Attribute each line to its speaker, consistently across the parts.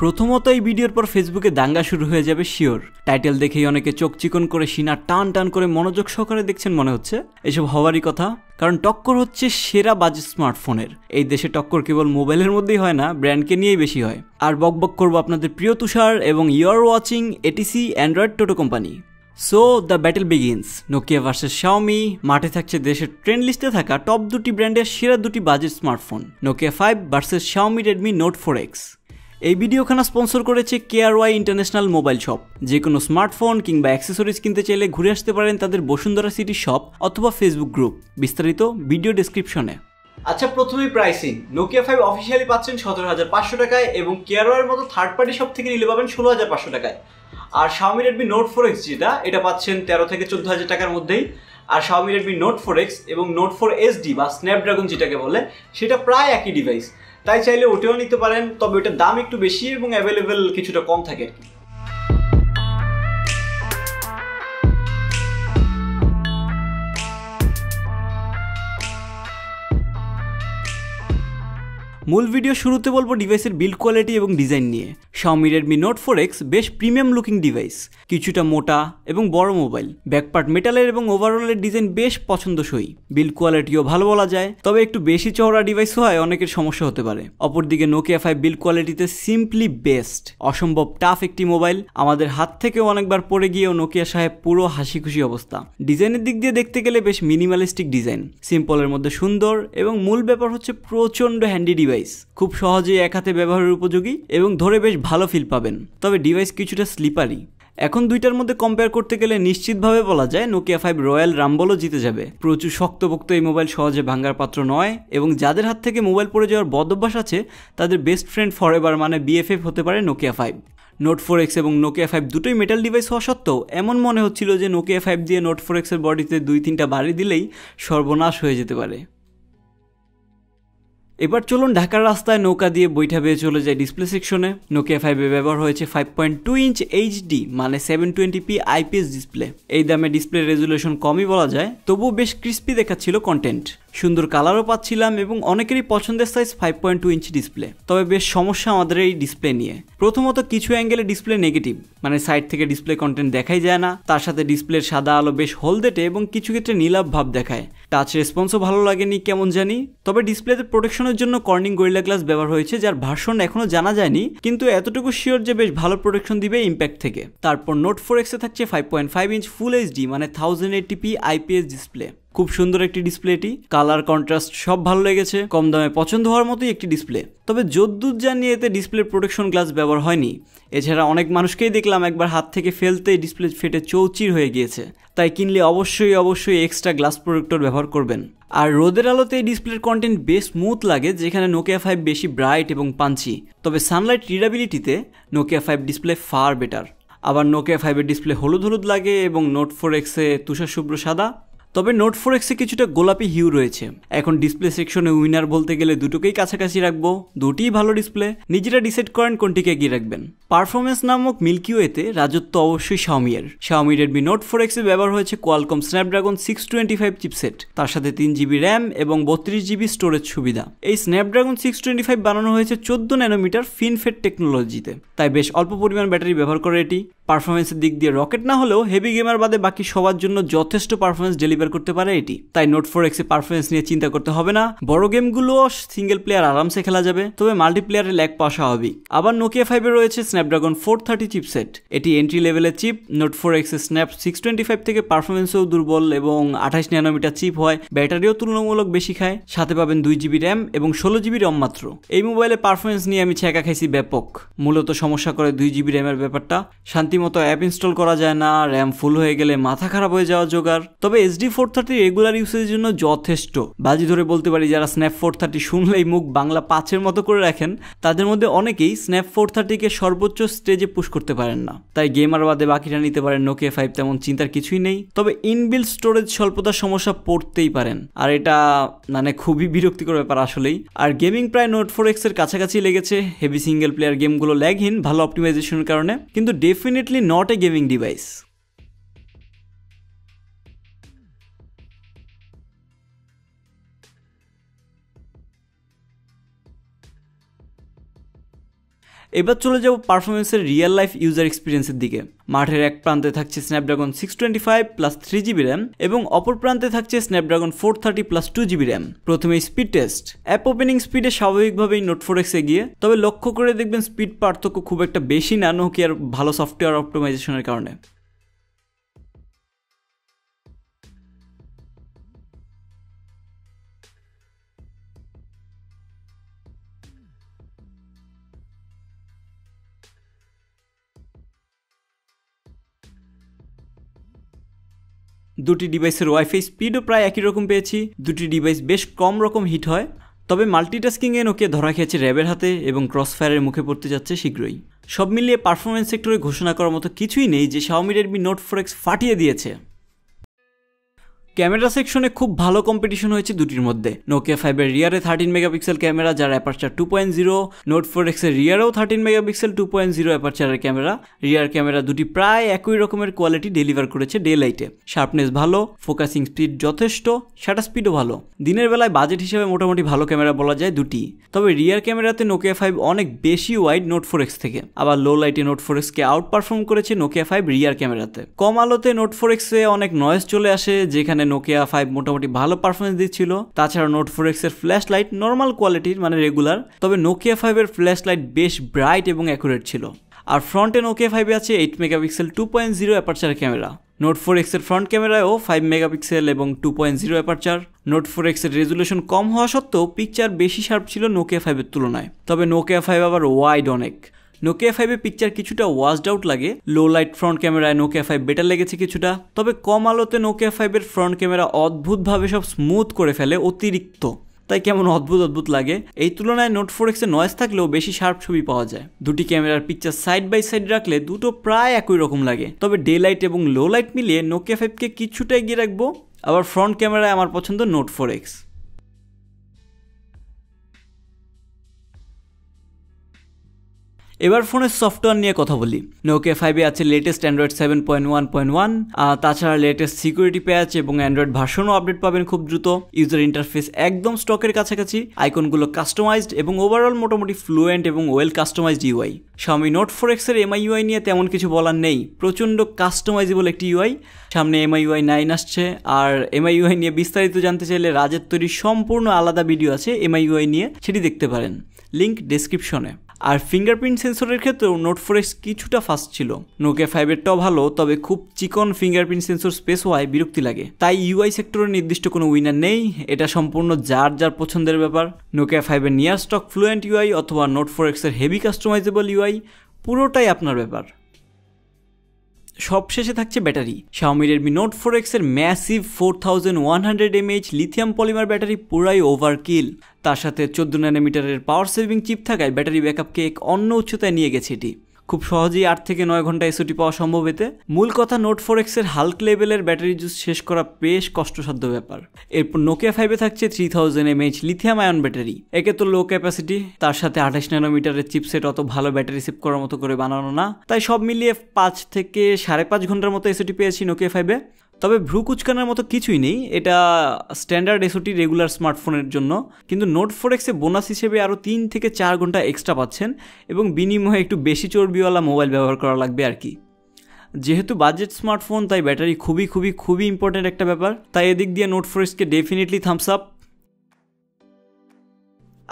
Speaker 1: প্রথমত এই ভিডিওর পর ফেসবুকে দাঙ্গা শুরু হয়ে যাবে শিওর টাইটেল দেখেই অনেকে চোখ চিকন করে সিনা টান টান করে মনোযোগ সহকারে দেখছেন মনে হচ্ছে এসব হওয়ারই কথা কারণ টক্কর হচ্ছে সেরা বাজেট স্মার্টফোনের এই দেশে টক্কর কেবল মোবাইলের মধ্যেই হয় না ব্র্যান্ডকে নিয়েই বেশি হয় আর বক বক করবো আপনাদের প্রিয় তুষার এবং you're watching ATC Android Toto company so the battle begins Nokia versus Xiaomi মাঠে থাকছে দেশের ট্রেন্ড লিস্টে থাকা টপ দুটি ব্র্যান্ডের সেরা দুটি budget smartphone Nokia five versus Xiaomi Redmi note four X এই ভিডিওখানা স্পন্সর করেছে ওয়াই ইন্টারন্যাশনাল মোবাইল শপ যে কোনো স্মার্টফোন কিংবা অ্যাক্সেসরিজ কিনতে চাইলে ঘুরে আসতে পারেন তাদের বসুন্ধরা সিটি শপ অথবা ফেসবুক গ্রুপ বিস্তারিত ভিডিও ডিসক্রিপশনে আচ্ছা প্রথমেই প্রাইসিং নোকিয়া ফাইভ অফিসিয়ালি পাচ্ছেন সতেরো হাজার পাঁচশো টাকায় এবং কেয়ারওয়ার মতো থার্ড পার্টি শপ থেকে নিলে পাবেন ষোলো হাজার পাঁচশো টাকায় আর Xiaomi Redmi note four X যেটা এটা পাচ্ছেন তেরো থেকে চোদ্দো হাজার টাকার মধ্যেই আর Xiaomi Redmi note four X এবং নোট ফোর এসডি বা স্ন্যাপড্রাগন যেটাকে বলে সেটা প্রায় একই ডিভাইস তাই চাইলে ওটাও নিতে পারেন তবে ওটার দাম একটু বেশি এবং অ্যাভেলেবেল কিছুটা কম থাকে আর কি মূল ভিডিও শুরুতে বলবো ডিভাইসের বিল্ড কোয়ালিটি এবং ডিজাইন নিয়ে রেডমি নোট ফোর এক্স বেশ প্রিমিয়াম লুকিং ডিভাইস কিছুটা মোটা এবং বড় মোবাইল ব্যাকপার্ট মেটালের এবং ওভারঅলের ডিজাইন বেশ পছন্দসই বিল্ড কোয়ালিটিও ভালো বলা যায় তবে একটু বেশি চওড়া ডিভাইস হওয়ায় অনেকের সমস্যা হতে পারে অপরদিকে নোকিয়া ফাইভ বিল্ড কোয়ালিটিতে সিম্পলি বেস্ট অসম্ভব টাফ একটি মোবাইল আমাদের হাত থেকেও অনেকবার পড়ে গিয়েও নোকিয়া সাহেব পুরো হাসি খুশি অবস্থা ডিজাইনের দিক দিয়ে দেখতে গেলে বেশ মিনিমালিস্টিক ডিজাইন সিম্পলের মধ্যে সুন্দর এবং মূল ব্যাপার হচ্ছে প্রচণ্ড হ্যান্ডি ডিভাইস ডিভাইস খুব সহজেই এক হাতে ব্যবহারের উপযোগী এবং ধরে বেশ ভালো ফিল পাবেন তবে ডিভাইস কিছুটা স্লিপারি এখন দুইটার মধ্যে কম্পেয়ার করতে গেলে নিশ্চিতভাবে বলা যায় নোকিয়া ফাইভ রয়্যাল রামবলও জিতে যাবে প্রচুর শক্তপোক্ত এই মোবাইল সহজে ভাঙ্গার পাত্র নয় এবং যাদের হাত থেকে মোবাইল পড়ে যাওয়ার বদভ্যাস আছে তাদের বেস্ট ফ্রেন্ড ফর এভার মানে বিএফএফ হতে পারে Nokia five Note four X এবং নোকিয়া ফাইভ দুটোই মেটাল ডিভাইস হওয়া সত্ত্বেও এমন মনে হচ্ছিল যে নোকিয়া ফাইভ দিয়ে নোট ফোর এক্সের বডিতে দুই তিনটা বাড়ি দিলেই সর্বনাশ হয়ে যেতে পারে এবার চলুন ঢাকার রাস্তায় নৌকা দিয়ে বৈঠা বেয়ে চলে যায় ডিসপ্লে সেকশনে নোকিয়া ফাইভে ব্যবহার হয়েছে five point two inch HD মানে seven twenty P IPS display এই দামে ডিসপ্লে রেজুলেশন কমই বলা যায় তবুও বেশ ক্রিস্পি দেখাচ্ছিল কন্টেন্ট সুন্দর কালারও পাচ্ছিলাম এবং অনেকেরই পছন্দের size five point two inch display তবে বেশ সমস্যা আমাদের এই ডিসপ্লে নিয়ে প্রথমত কিছু অ্যাঙ্গেলে ডিসপ্লে নেগেটিভ মানে সাইড থেকে ডিসপ্লে কন্টেন্ট দেখাই যায় না তার সাথে ডিসপ্লের সাদা আলো বেশ হলদেটে এবং কিছু ক্ষেত্রে নীলাভ ভাব দেখায় টাচ রেসপন্সও ভালো লাগেনি কেমন জানি তবে ডিসপ্লেতে প্রোটেকশনের জন্য কর্নিং গরিলা গ্লাস ব্যবহার হয়েছে যার ভার্সন এখনও জানা যায়নি কিন্তু এতটুকু শিওর যে বেশ ভালো প্রোটেকশন দিবে ইম্প্যাক্ট থেকে তারপর নোট ফোর এক্সে থাকছে five point five inch full HD মানে থাউজেন্ড এইটিপি আইপিএস ডিসপ্লে খুব সুন্দর একটি ডিসপ্লে এটি কালার কন্ট্রাস্ট সব ভালো লেগেছে কম দামে পছন্দ হওয়ার মতোই একটি ডিসপ্লে তবে যদ্দুর জানিয়ে এতে ডিসপ্লে প্রোটেকশন গ্লাস ব্যবহার হয়নি এছাড়া অনেক মানুষকেই দেখলাম একবার হাত থেকে ফেলতে ডিসপ্লে ফেটে চৌচির হয়ে গিয়েছে তাই কিনলে অবশ্যই অবশ্যই এক্সট্রা গ্লাস প্রোডাক্টর ব্যবহার করবেন আর রোদের আলোতে এই ডিসপ্লের কন্টেন্ট বেশ স্মুথ লাগে যেখানে নোকিয়া ফাইভ বেশি ব্রাইট এবং পাঞ্চি তবে সানলাইট রিডাবিলিটিতে Nokia five display far better আবার নোকিয়া ফাইভের ডিসপ্লে হলুদ হলুদ লাগে এবং নোট ফোর এক্সে তুষার শুভ্র সাদা তবে নোট ফোর এক্সে কিছুটা গোলাপি হিউ রয়েছে এখন ডিসপ্লে সেকশনে উইনার বলতে গেলে দুটোকেই কাছাকাছি রাখবো দুটিই ভালো ডিসপ্লে নিজেরা ডিসাইড করেন কোনটিকে এগিয়ে রাখবেন পারফরমেন্স নামক মিল্কিওয়েতে রাজত্ব অবশ্যই শাওমিয়ের শাওমি রেডমি নোট ফোর এক্সে ব্যবহার হয়েছে Qualcomm Snapdragon six twenty five chipset তার সাথে তিন জিবি র্যাম এবং বত্রিশ জিবি স্টোরেজ সুবিধা এই স্ন্যাপড্রাগন সিক্স টোয়েন্টি ফাইভ বানানো হয়েছে চোদ্দ ন্যানোমিটার ফিনফেট টেকনোলজিতে তাই বেশ অল্প পরিমাণ ব্যাটারি ব্যবহার করে এটি পারফরমেন্সের দিক দিয়ে রকেট না হলেও হেভি গেমার বাদে বাকি সবার জন্য যথেষ্ট পারফরমেন্স ডেলিভার করতে পারে এটি তাই নোট ফোর এক্সে পারফরমেন্স নিয়ে চিন্তা করতে হবে না বড় গেমগুলো সিঙ্গেল প্লেয়ার আরামসে খেলা যাবে তবে মাল্টিপ্লেয়ারে ল্যাক পাওয়া স্বাভাবিক আবার নোকিয়া ফাইভে রয়েছে স্ন্যাপড্রাগন ফোর থার্টি চিপসেট এটি এন্ট্রি লেভেলের চিপ নোট ফোর এক্সে স্ন্যাপ সিক্স টোয়েন্টি ফাইভ থেকে পারফরমেন্সও দুর্বল এবং আঠাশ ন্যানোমিটার চিপ হয় ব্যাটারিও তুলনামূলক বেশি খায় সাথে পাবেন দুই জিবি র্যাম এবং ষোলো জিবি রম মাত্র এই মোবাইলের পারফরমেন্স নিয়ে আমি ছ্যাঁকা খাইছি ব্যাপক মূলত সমস্যা করে দুই জিবি র্যামের ব্যাপারটা শান্তি মতো অ্যাপ ইনস্টল করা যায় না র্যাম ফুল হয়ে গেলে মাথা খারাপ হয়ে যাওয়া জোগাড় তবে এসডি ফোর থার্টি রেগুলার ইউসেজের জন্য যথেষ্ট বাজি ধরে বলতে পারি যারা স্ন্যাপ ফোর থার্টি শুনলেই মুখ বাংলা পাঁচের মতো করে রাখেন তাদের মধ্যে অনেকেই স্ন্যাপ ফোর থার্টিকে সর্বোচ্চ স্টেজে পুশ করতে পারেন না তাই গেমার বাদে বাকিটা নিতে পারেন নোকে ফাইভ তেমন চিন্তার কিছুই নেই তবে ইনবিল স্টোরেজ স্বল্পতার সমস্যা পড়তেই পারেন আর এটা মানে খুবই বিরক্তিকর ব্যাপার আসলেই আর গেমিং প্রায় নোট ফোর এক্সের কাছাকাছি লেগেছে হেভি সিঙ্গেল প্লেয়ার গেমগুলো ল্যাগহীন ভালো অপটিমাইজেশনের কারণে কিন্তু definite definitely not a giving device. এবার চলে যাব পারফরমেন্সের রিয়েল লাইফ ইউজার এক্সপিরিয়েন্সের দিকে মাঠের এক প্রান্তে থাকছে Snapdragon six twenty five plus three GB RAM এবং অপর প্রান্তে থাকছে Snapdragon four thirty plus two GB RAM প্রথমে স্পিড টেস্ট অ্যাপ ওপেনিং স্পিডে স্বাভাবিকভাবেই নোট ফোর এক্সে গিয়ে তবে লক্ষ্য করে দেখবেন স্পিড পার্থক্য খুব একটা বেশি না নোকিয়ার ভালো সফটওয়্যার অপটোমাইজেশনের কারণে দুটি ডিভাইসের ওয়াইফাই স্পিডও প্রায় একই রকম পেয়েছি দুটি ডিভাইস বেশ কম রকম হিট হয় তবে মাল্টিটাস্কিংয়ে নোকে ধরা খেয়েছে র্যাবের হাতে এবং ক্রসফায়ারের মুখে পড়তে যাচ্ছে শীঘ্রই সব মিলিয়ে পারফরমেন্স সেক্টরে ঘোষণা করার মতো কিছুই নেই যে শাওমি রেডমি নোট ফোর ফাটিয়ে দিয়েছে ক্যামেরা সেকশনে খুব ভালো কম্পিটিশন হয়েছে দুটির মধ্যে নোকিয়া ফাইভের রিয়ারে থার্টিন মেগাপিক্সেল ক্যামেরা যার aperture two point zero note four এক্সের রিয়ারেও thirteen megapixel two point zero অ্যাপারচারের ক্যামেরা রিয়ার ক্যামেরা দুটি প্রায় একই রকমের কোয়ালিটি ডেলিভার করেছে ডে লাইটে শার্পনেস ভালো ফোকাসিং স্পিড যথেষ্ট শাটার স্পিডও ভালো দিনের বেলায় বাজেট হিসেবে মোটামুটি ভালো ক্যামেরা বলা যায় দুটি তবে রিয়ার ক্যামেরাতে নোকিয়া ফাইভ অনেক বেশি ওয়াইড নোট ফোর এক্স থেকে আবার লো লাইটে নোট ফোর এক্সকে আউট পারফর্ম করেছে নোকিয়া ফাইভ রিয়ার ক্যামেরাতে কম আলোতে নোট ফোর এক্সে অনেক নয়েস চলে আসে যেখানে নোকিয়া ফাইভ মোটামুটি ভালো পারফরমেন্স দিচ্ছিল তাছাড়া নোট ফোর এক্স এর ফ্ল্যাশ লাইট নর্মাল কোয়ালিটির মানে রেগুলার তবে নোকিয়া ফাইভের ফ্ল্যাশ লাইট বেশ ব্রাইট এবং অ্যাকুরেট ছিল আর ফ্রন্টে নোকিয়া ফাইভে আছে eight megapixel two point zero aperture camera note four এক্সের ফ্রন্ট ক্যামেরায়ও ফাইভ মেগাপিক্সেল এবং two point zero aperture note four এক্সের রেজুলেশন কম হওয়া সত্ত্বেও পিকচার বেশি শার্প ছিল নোকিয়া ফাইভের তুলনায় তবে নোকিয়া ফাইভ আবার ওয়াইড অনেক নোকিয়া ফাইভের পিকচার কিছুটা ওয়াশড আউট লাগে লো লাইট ফ্রন্ট ক্যামেরায় নোকিয়া ফাইভ বেটার লেগেছে কিছুটা তবে কম আলোতে নোকিয়া ফাইভের ফ্রন্ট ক্যামেরা অদ্ভুতভাবে সব স্মুথ করে ফেলে অতিরিক্ত তাই কেমন অদ্ভুত অদ্ভুত লাগে এই তুলনায় নোট ফোর এক্সে নয়েস থাকলেও বেশি শার্প ছবি পাওয়া যায় দুটি ক্যামেরার পিকচার সাইড বাই সাইড রাখলে দুটো প্রায় একই রকম লাগে তবে ডে লাইট এবং লো লাইট মিলিয়ে নোকিয়া ফাইভকে কিছুটা এগিয়ে রাখবো আবার ফ্রন্ট ক্যামেরায় আমার পছন্দ নোট ফোর এক্স এবার ফোনের সফটওয়্যার নিয়ে কথা বলি নোকিয়া ফাইভে আছে latest Android seven point one point one তাছাড়া লেটেস্ট সিকিউরিটি প্যাচ এবং অ্যান্ড্রয়েড ভার্সনও আপডেট পাবেন খুব দ্রুত ইউজার ইন্টারফেস একদম স্টকের কাছাকাছি আইকনগুলো কাস্টমাইজড এবং ওভারঅল মোটামুটি ফ্লুয়েন্ট এবং ওয়েল কাস্টমাইজড ইউআই স্বামী নোট ফোর এক্সের এমআই ইউআই নিয়ে তেমন কিছু বলার নেই প্রচণ্ড কাস্টমাইজেবল একটি ইউআই সামনে এমআই ইউআই নাইন আসছে আর এমআই ইউআই নিয়ে বিস্তারিত জানতে চাইলে রাজের তৈরি সম্পূর্ণ আলাদা ভিডিও আছে এমআই ইউআই নিয়ে সেটি দেখতে পারেন লিঙ্ক ডিসক্রিপশনে আর ফিঙ্গারপ্রিন্ট সেন্সরের ক্ষেত্রেও নোট ফোর এক্স কিছুটা ফাস্ট ছিল নোকিয়া ফাইভেরটাও ভালো তবে খুব চিকন ফিঙ্গারপ্রিন্ট সেন্সর স্পেস হওয়ায় বিরক্তি লাগে তাই ইউআই সেক্টরের নির্দিষ্ট কোনো উইনার নেই এটা সম্পূর্ণ যার যার পছন্দের ব্যাপার নোকিয়া ফাইভের নিয়ার স্টক ফ্লুয়েন্ট ইউআই অথবা নোট ফোর এক্সের হেভি কাস্টমাইজেবল ইউআই পুরোটাই আপনার ব্যাপার সবশেষে থাকছে battery Xiaomi Redmi note four এর massive four thousand one hundred MH lithium polymer battery পুরাই ওভারকিল তার সাথে চোদ্দো ন্যানোমিটারের পাওয়ার সেভিং চিপ থাকায় ব্যাটারি ব্যাকআপকে এক অন্য উচ্চতায় নিয়ে গেছে এটি খুব সহজেই আট থেকে নয় ঘন্টা ছুটি পাওয়া সম্ভব এতে মূল কথা নোট ফোর এক্সের হাল্ক লেভেলের ব্যাটারি জুস শেষ করা বেশ কষ্টসাধ্য ব্যাপার এরপর নোকিয়া ফাইভে থাকছে three thousand MH lithium ion battery একে তো লো ক্যাপাসিটি তার সাথে আঠাশ ন্যানোমিটারের চিপসেট অত ভালো ব্যাটারি সেভ করার মতো করে বানানো না তাই সব মিলিয়ে পাঁচ থেকে সাড়ে পাঁচ ঘন্টার মতো এসওটি পেয়েছি নোকিয়া ফাইভে তবে ভ্রু কুচকানোর মতো কিছুই নেই এটা স্ট্যান্ডার্ড এসওটি রেগুলার স্মার্টফোনের জন্য কিন্তু নোট ফোর এক্সে বোনাস হিসেবে আরও তিন থেকে চার ঘন্টা এক্সট্রা পাচ্ছেন এবং বিনিময়ে একটু বেশি চর্বিওয়ালা মোবাইল ব্যবহার করা লাগবে আর কি যেহেতু বাজেট স্মার্টফোন তাই ব্যাটারি খুবই খুবই খুবই ইম্পর্ট্যান্ট একটা ব্যাপার তাই এদিক দিয়ে নোট ফোর এক্সকে ডেফিনেটলি থামস আপ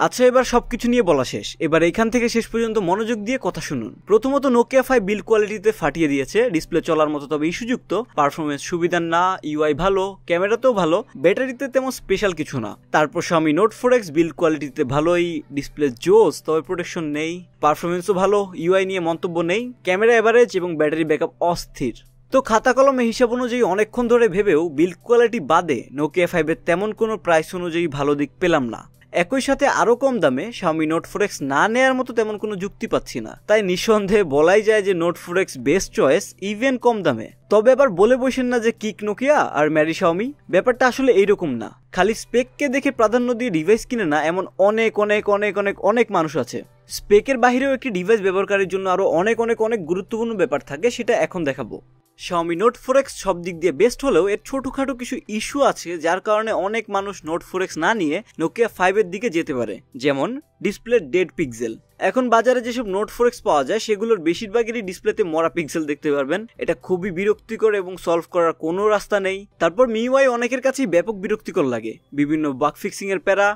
Speaker 1: আচ্ছা এবার সব কিছু নিয়ে বলা শেষ এবার এখান থেকে শেষ পর্যন্ত মনোযোগ দিয়ে কথা শুনুন প্রথমত নোকিয়া ফাই বিল কোয়ালিটিতে ফাটিয়ে দিয়েছে ডিসপ্লে চলার মতো তবে ইস্যুযুক্ত পারফরমেন্স সুবিধার না ইউআই ভালো ক্যামেরাতেও ভালো ব্যাটারিতে তেমন স্পেশাল কিছু না তারপর স্বামী নোট ফোর এক্স বিল কোয়ালিটিতে ভালোই ডিসপ্লে জোস তবে প্রোটেকশন নেই পারফরমেন্সও ভালো ইউআই নিয়ে মন্তব্য নেই ক্যামেরা অ্যাভারেজ এবং ব্যাটারি ব্যাকআপ অস্থির তো খাতা কলমে হিসাব অনুযায়ী অনেকক্ষণ ধরে ভেবেও বিল্ড কোয়ালিটি বাদে নোকিয়া ফাইভের তেমন কোনো প্রাইস অনুযায়ী ভালো দিক পেলাম না একই সাথে আরও কম দামে স্বামী নোট ফোরেক্স না নেয়ার মতো তেমন কোনো যুক্তি পাচ্ছি না তাই নিঃসন্দেহে বলাই যায় যে note four X best choice even কম দামে তবে আবার বলে বসেন না যে কিক নোকিয়া আর ম্যারি স্বামী ব্যাপারটা আসলে এইরকম না খালি স্পেককে দেখে প্রাধান্য দিয়ে ডিভাইস কিনে না এমন অনেক অনেক অনেক অনেক অনেক মানুষ আছে স্পেকের বাহিরেও একটি ডিভাইস ব্যবহারকারীর জন্য আরও অনেক অনেক অনেক গুরুত্বপূর্ণ ব্যাপার থাকে সেটা এখন দেখাবো শাওমি নোট ফোর এক্স সব দিক দিয়ে বেস্ট হলেও এর ছোটখাটো কিছু ইস্যু আছে যার কারণে অনেক মানুষ নোট ফোর এক্স না নিয়ে নোকিয়া ফাইভের দিকে যেতে পারে যেমন ডিসপ্লে ডেড পিক্সেল এখন বাজারে যেসব নোট ফোর এক্স পাওয়া যায় সেগুলোর বেশিরভাগেরই ডিসপ্লেতে মরা পিক্সেল দেখতে পারবেন এটা খুবই বিরক্তিকর এবং সলভ করার কোনো রাস্তা নেই তারপর মিওয়াই অনেকের কাছেই ব্যাপক বিরক্তিকর লাগে বিভিন্ন বাক ফিক্সিংয়ের প্যারা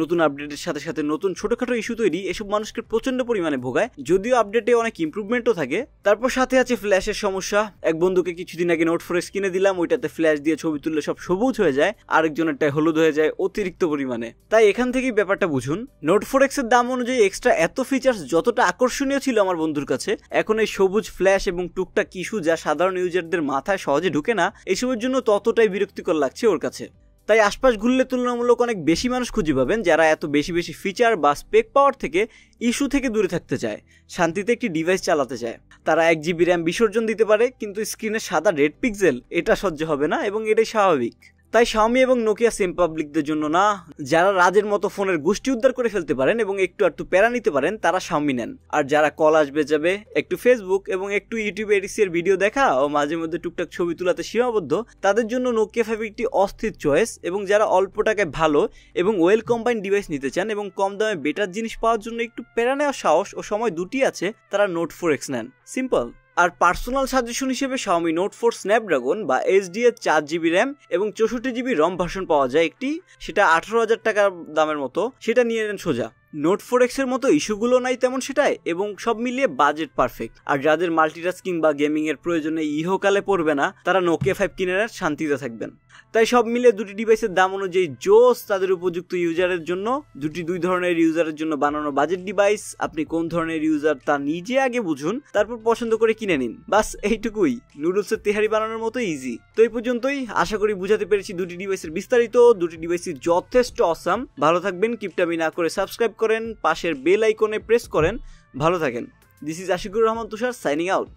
Speaker 1: নতুন আপডেটের সাথে সাথে নতুন ছোটোখাটো ইস্যু তৈরি এসব মানুষকে প্রচণ্ড পরিমাণে ভোগায় যদিও আপডেটে অনেক ইম্প্রুভমেন্টও থাকে তারপর সাথে আছে ফ্ল্যাশের সমস্যা এক বন্ধুকে কিছুদিন আগে নোট ফোরেক্স কিনে দিলাম ওইটাতে ফ্ল্যাশ দিয়ে ছবি তুললে সব সবুজ হয়ে যায় আরেকজনেরটায় হলুদ হয়ে যায় অতিরিক্ত পরিমাণে তাই এখান থেকেই ব্যাপারটা বুঝুন নোট ফোরেক্সের দাম অনুযায়ী এক্সট্রা এত ফিচার্স যতটা আকর্ষণীয় ছিল আমার বন্ধুর কাছে এখন এই সবুজ ফ্ল্যাশ এবং টুকটাক ইস্যু যা সাধারণ ইউজারদের মাথায় সহজে ঢুকে না এসবের জন্য ততটাই বিরক্তিকর লাগছে ওর কাছে তাই আশপাশ ঘুরলে তুলনামূলক অনেক বেশি মানুষ খুঁজে পাবেন যারা এত বেশি বেশি ফিচার বা স্পেক পাওয়ার থেকে ইস্যু থেকে দূরে থাকতে চায় শান্তিতে একটি ডিভাইস চালাতে চায় তারা এক জিবি র্যাম বিসর্জন দিতে পারে কিন্তু স্ক্রিনের সাদা রেড পিক্সেল এটা সহ্য হবে না এবং এটাই স্বাভাবিক তাই শাওমি এবং নোকিয়া সিম পাবলিকদের জন্য না যারা রাজের মতো ফোনের গোষ্ঠী উদ্ধার করে ফেলতে পারেন এবং একটু একটু প্যারা নিতে পারেন তারা শাওমি নেন আর যারা কল আসবে যাবে একটু ফেসবুক এবং একটু ইউটিউব এর ভিডিও দেখা ও মাঝে মধ্যে টুকটাক ছবি তোলাতে সীমাবদ্ধ তাদের জন্য নোকিয়া একটি অস্থির চয়েস এবং যারা অল্প টাকায় ভালো এবং ওয়েল কম্বাইন ডিভাইস নিতে চান এবং কম দামে বেটার জিনিস পাওয়ার জন্য একটু প্যারা নেওয়ার সাহস ও সময় দুটি আছে তারা নোট ফোর এক্স নেন সিম্পল আর পার্সোনাল সাজেশন হিসেবে শাওমি নোট ফোর স্ন্যাপড্রাগন বা এস এর চার জিবি র্যাম এবং চৌষট্টি জিবি রম ভার্সন পাওয়া যায় একটি সেটা আঠারো হাজার টাকার দামের মতো সেটা নিয়ে নেন সোজা নোট ফোর এক্সের মতো ইস্যুগুলো নাই তেমন সেটায় এবং সব মিলিয়ে বাজেট পারফেক্ট আর যাদের মাল্টিটাস্কিং বা গেমিংয়ের প্রয়োজনে ইহকালে পড়বে না তারা নোকিয়া ফাইভ কিনে শান্তিতে থাকবেন তাই সব মিলে দুটি ডিভাইসের দাম অনুযায়ী জোস তাদের উপযুক্ত ইউজারের জন্য দুটি দুই ধরনের ইউজারের জন্য বানানো বাজেট ডিভাইস আপনি কোন ধরনের ইউজার তা নিজে আগে বুঝুন তারপর পছন্দ করে কিনে নিন বাস এইটুকুই নুডলসের তেহারি বানানোর মতো ইজি তো এই পর্যন্তই আশা করি বুঝাতে পেরেছি দুটি ডিভাইসের বিস্তারিত দুটি ডিভাইসই যথেষ্ট অসাম ভালো থাকবেন কিপটামি না করে সাবস্ক্রাইব করেন পাশের বেল আইকনে প্রেস করেন ভালো থাকেন this is Ashiqur Rahman Tushar signing out